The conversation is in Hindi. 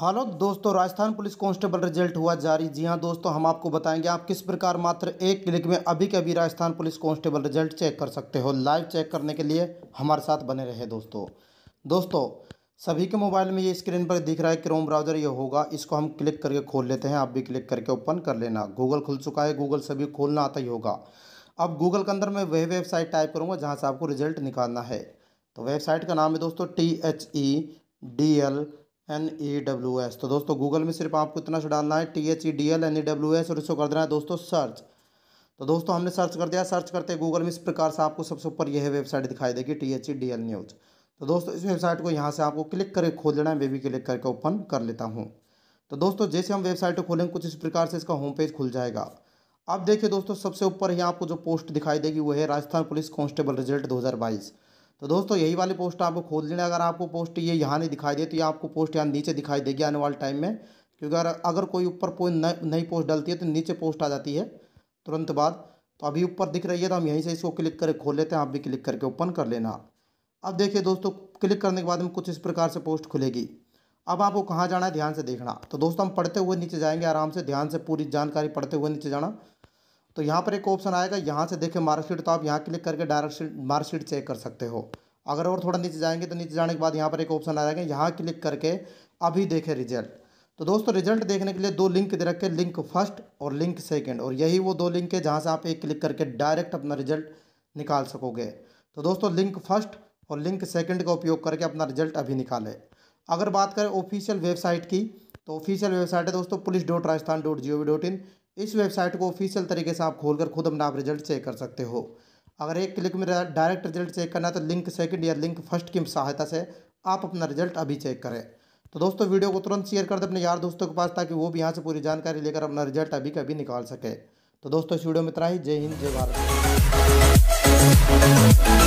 हेलो हाँ दोस्तों राजस्थान पुलिस कांस्टेबल रिजल्ट हुआ जारी जी हां दोस्तों हम आपको बताएंगे आप किस प्रकार मात्र एक क्लिक में अभी के अभी Rajasthan police constable result check कर सकते हो लाइव चेक करने के लिए हमारे साथ बने रहे दोस्तों दोस्तों सभी के मोबाइल में ये स्क्रीन पर दिख रहा है क्रोम ब्राउजर ये होगा इसको हम क्लिक करके खोल लेते हैं आप भी क्लिक करके ओपन कर लेना गूगल खुल चुका है गूगल सभी खोलना आता ही होगा अब गूगल के अंदर मैं वह वेबसाइट टाइप करूँगा जहाँ से आपको रिजल्ट निकालना है तो वेबसाइट का नाम है दोस्तों T H E D L N E W S तो दोस्तों गूगल में सिर्फ आपको इतना से डालना है T H E D L N E W S और इसको कर देना है दोस्तों सर्च तो दोस्तों हमने सर्च कर दिया सर्च करते गूगल में इस प्रकार से आपको सबसे ऊपर यह वेबसाइट दिखाई देगी T H E D L news तो दोस्तों इस वेबसाइट को यहाँ से आपको क्लिक करके खोल लेना है मैं भी क्लिक करके ओपन कर लेता हूँ तो दोस्तों जैसे हम वेबसाइट खोलेंगे कुछ इस प्रकार से इसका होम पेज खुल जाएगा अब देखिए दोस्तों सबसे ऊपर ही आपको जो पोस्ट दिखाई देगी वो है राजस्थान पुलिस कांस्टेबल रिजल्ट बाईस तो दोस्तों यही वाली पोस्ट आपको खोल लेना अगर आपको पोस्ट ये यहाँ नहीं दिखाई दे तो ये आपको पोस्ट यहाँ नीचे दिखाई देगी आने वाले टाइम में क्योंकि अगर अगर कोई ऊपर कोई नई पोस्ट डालती है तो नीचे पोस्ट आ जाती है तुरंत बाद तो अभी ऊपर दिख रही है तो हम यहीं से इसको क्लिक करके खोल लेते हैं आप भी क्लिक करके ओपन कर लेना अब देखिए दोस्तों क्लिक करने के बाद में कुछ इस प्रकार से पोस्ट खुलेगी अब आपको कहाँ जाना है ध्यान से देखना तो दोस्तों हम पढ़ते हुए नीचे जाएंगे आराम से ध्यान से पूरी जानकारी पढ़ते हुए नीचे जाना तो यहाँ पर एक ऑप्शन आएगा यहाँ से देखें मार्कशीट तो आप यहाँ क्लिक करके डायरेक्ट मार्कशीट चेक कर सकते हो अगर और थोड़ा नीचे जाएंगे तो नीचे जाने के बाद यहाँ पर एक ऑप्शन आ जाएगा यहाँ क्लिक करके अभी देखें रिजल्ट तो दोस्तों रिजल्ट देखने के लिए दो लिंक दे रखे लिंक फर्स्ट और लिंक सेकेंड और यही वो दो लिंक है जहाँ से आप एक क्लिक करके डायरेक्ट अपना रिजल्ट निकाल सकोगे तो दोस्तों लिंक फर्स्ट और लिंक सेकेंड का उपयोग करके अपना रिजल्ट अभी निकालें अगर बात करें ऑफिशियल वेबसाइट की तो ऑफिशियल वेबसाइट है दोस्तों police dot Rajasthan dot G O V dot in इस वेबसाइट को ऑफिशियल तरीके से आप खोलकर खुद अपना आप रिजल्ट चेक कर सकते हो अगर एक क्लिक में डायरेक्ट रिजल्ट चेक करना है तो लिंक सेकंड या लिंक फर्स्ट की सहायता से आप अपना रिजल्ट अभी चेक करें तो दोस्तों वीडियो को तुरंत शेयर कर दें अपने यार दोस्तों के पास ताकि वो भी यहाँ से पूरी जानकारी लेकर अपना रिजल्ट अभी कभी निकाल सके तो दोस्तों इस वीडियो में इतना ही जय हिंद जय भारत